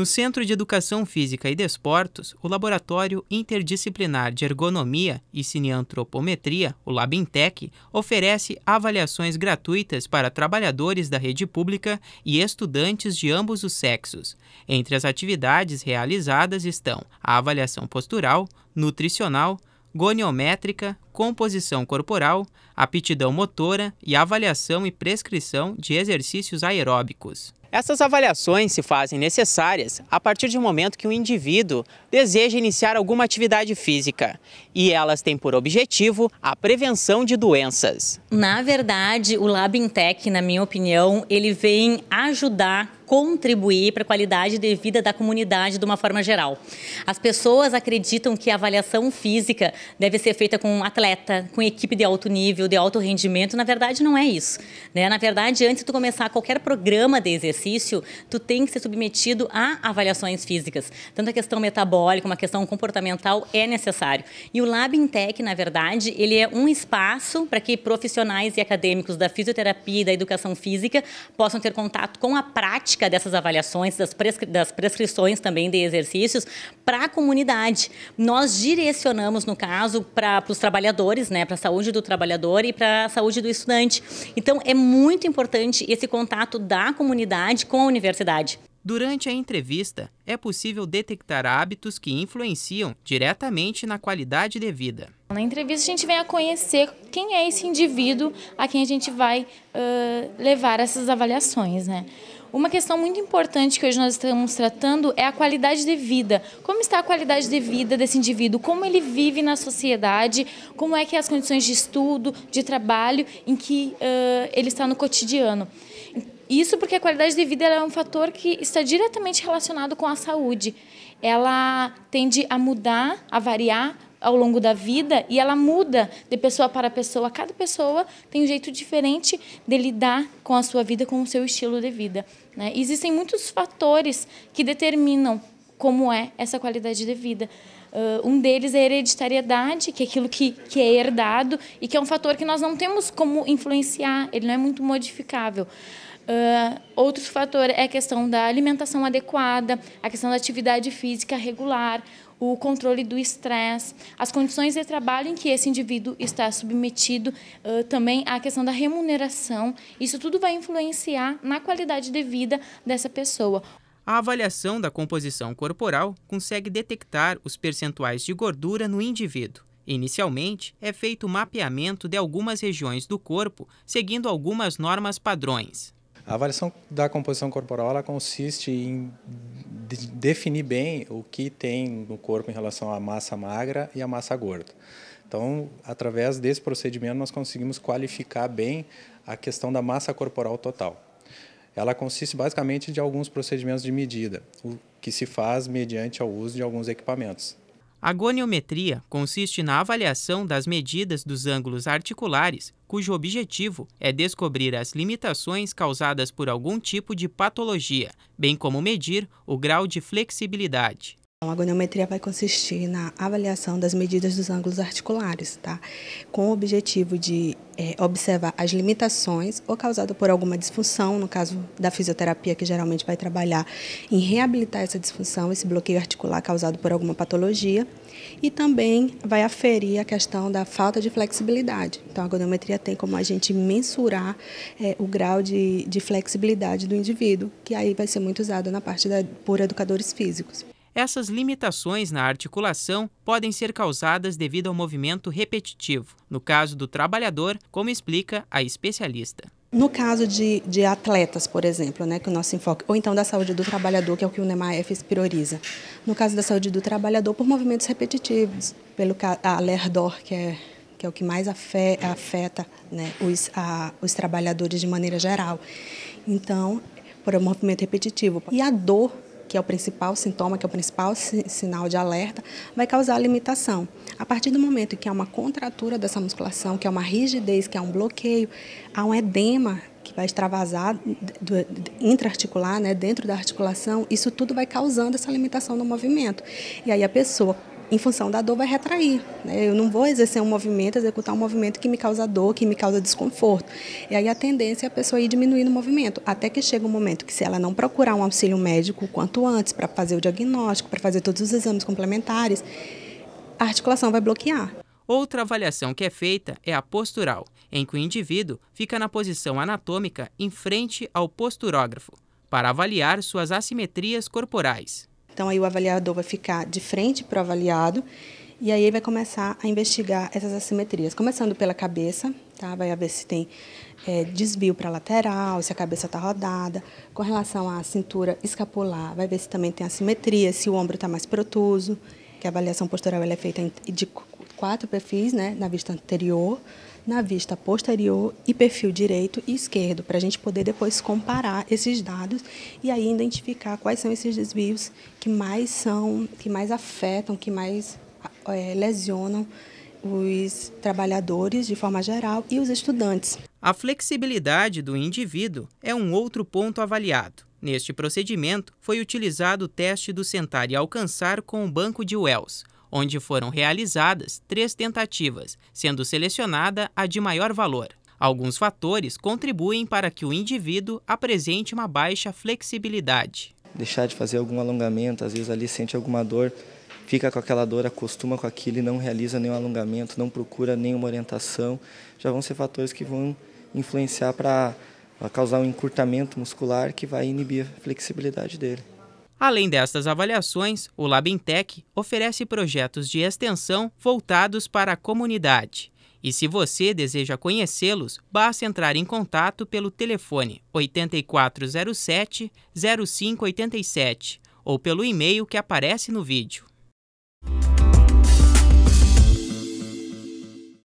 No Centro de Educação Física e Desportos, o Laboratório Interdisciplinar de Ergonomia e Cineantropometria, o Labintec, oferece avaliações gratuitas para trabalhadores da rede pública e estudantes de ambos os sexos. Entre as atividades realizadas estão a avaliação postural, nutricional, goniométrica, composição corporal, aptidão motora e avaliação e prescrição de exercícios aeróbicos. Essas avaliações se fazem necessárias a partir do momento que o um indivíduo deseja iniciar alguma atividade física e elas têm por objetivo a prevenção de doenças. Na verdade, o Labintec, na minha opinião, ele vem ajudar contribuir para a qualidade de vida da comunidade de uma forma geral. As pessoas acreditam que a avaliação física deve ser feita com um atleta, com equipe de alto nível, de alto rendimento. Na verdade, não é isso. Né? Na verdade, antes de começar qualquer programa de exercício, tu tem que ser submetido a avaliações físicas. Tanto a questão metabólica, uma questão comportamental é necessário. E o Lab Intec, na verdade, ele é um espaço para que profissionais e acadêmicos da fisioterapia e da educação física possam ter contato com a prática prática dessas avaliações, das, prescri das prescrições também de exercícios para a comunidade. Nós direcionamos, no caso, para os trabalhadores, né, para a saúde do trabalhador e para a saúde do estudante. Então, é muito importante esse contato da comunidade com a universidade. Durante a entrevista, é possível detectar hábitos que influenciam diretamente na qualidade de vida. Na entrevista, a gente vem a conhecer quem é esse indivíduo a quem a gente vai uh, levar essas avaliações, né? Uma questão muito importante que hoje nós estamos tratando é a qualidade de vida. Como está a qualidade de vida desse indivíduo? Como ele vive na sociedade? Como é que é as condições de estudo, de trabalho, em que uh, ele está no cotidiano? Isso porque a qualidade de vida é um fator que está diretamente relacionado com a saúde. Ela tende a mudar, a variar ao longo da vida e ela muda de pessoa para pessoa. Cada pessoa tem um jeito diferente de lidar com a sua vida, com o seu estilo de vida. Né? Existem muitos fatores que determinam como é essa qualidade de vida. Uh, um deles é a hereditariedade, que é aquilo que, que é herdado e que é um fator que nós não temos como influenciar, ele não é muito modificável. Uh, outro fator é a questão da alimentação adequada, a questão da atividade física regular, o controle do estresse, as condições de trabalho em que esse indivíduo está submetido, também a questão da remuneração. Isso tudo vai influenciar na qualidade de vida dessa pessoa. A avaliação da composição corporal consegue detectar os percentuais de gordura no indivíduo. Inicialmente, é feito o mapeamento de algumas regiões do corpo, seguindo algumas normas padrões. A avaliação da composição corporal consiste em de definir bem o que tem no corpo em relação à massa magra e à massa gorda. Então, através desse procedimento, nós conseguimos qualificar bem a questão da massa corporal total. Ela consiste basicamente de alguns procedimentos de medida, o que se faz mediante o uso de alguns equipamentos. A goniometria consiste na avaliação das medidas dos ângulos articulares, cujo objetivo é descobrir as limitações causadas por algum tipo de patologia, bem como medir o grau de flexibilidade. Então, a goniometria vai consistir na avaliação das medidas dos ângulos articulares, tá? com o objetivo de é, observar as limitações ou causada por alguma disfunção, no caso da fisioterapia, que geralmente vai trabalhar em reabilitar essa disfunção, esse bloqueio articular causado por alguma patologia, e também vai aferir a questão da falta de flexibilidade. Então, a goniometria tem como a gente mensurar é, o grau de, de flexibilidade do indivíduo, que aí vai ser muito usado na parte da, por educadores físicos. Essas limitações na articulação podem ser causadas devido ao movimento repetitivo, no caso do trabalhador, como explica a especialista. No caso de, de atletas, por exemplo, né, que o nosso enfoque, ou então da saúde do trabalhador, que é o que o NEMAEF prioriza. No caso da saúde do trabalhador, por movimentos repetitivos, pelo a LERDOR, que é que é o que mais afeta né, os, a, os trabalhadores de maneira geral. Então, por um movimento repetitivo. E a dor que é o principal sintoma, que é o principal sinal de alerta, vai causar limitação. A partir do momento que há uma contratura dessa musculação, que é uma rigidez, que é um bloqueio, há um edema que vai extravasar intraarticular, né, dentro da articulação, isso tudo vai causando essa limitação do movimento. E aí a pessoa, em função da dor, vai retrair. Né? Eu não vou exercer um movimento, executar um movimento que me causa dor, que me causa desconforto. E aí a tendência é a pessoa ir diminuindo o movimento, até que chega um momento que, se ela não procurar um auxílio médico quanto antes para fazer o diagnóstico, para fazer todos os exames complementares, a articulação vai bloquear. Outra avaliação que é feita é a postural, em que o indivíduo fica na posição anatômica em frente ao posturógrafo, para avaliar suas assimetrias corporais. Então aí o avaliador vai ficar de frente para o avaliado e aí ele vai começar a investigar essas assimetrias, começando pela cabeça, tá? Vai ver se tem é, desvio para lateral, se a cabeça está rodada. Com relação à cintura escapular, vai ver se também tem assimetria, se o ombro está mais protuso, que a avaliação postural é feita de quatro perfis, né? Na vista anterior, na vista posterior e perfil direito e esquerdo, para a gente poder depois comparar esses dados e aí identificar quais são esses desvios que mais são, que mais afetam, que mais é, lesionam os trabalhadores de forma geral e os estudantes. A flexibilidade do indivíduo é um outro ponto avaliado. Neste procedimento, foi utilizado o teste do sentar e alcançar com o banco de Wells, onde foram realizadas três tentativas, sendo selecionada a de maior valor. Alguns fatores contribuem para que o indivíduo apresente uma baixa flexibilidade. Deixar de fazer algum alongamento, às vezes ali sente alguma dor, fica com aquela dor, acostuma com aquilo e não realiza nenhum alongamento, não procura nenhuma orientação. Já vão ser fatores que vão influenciar para causar um encurtamento muscular que vai inibir a flexibilidade dele. Além destas avaliações, o Labintec oferece projetos de extensão voltados para a comunidade. E se você deseja conhecê-los, basta entrar em contato pelo telefone 8407 0587 ou pelo e-mail que aparece no vídeo.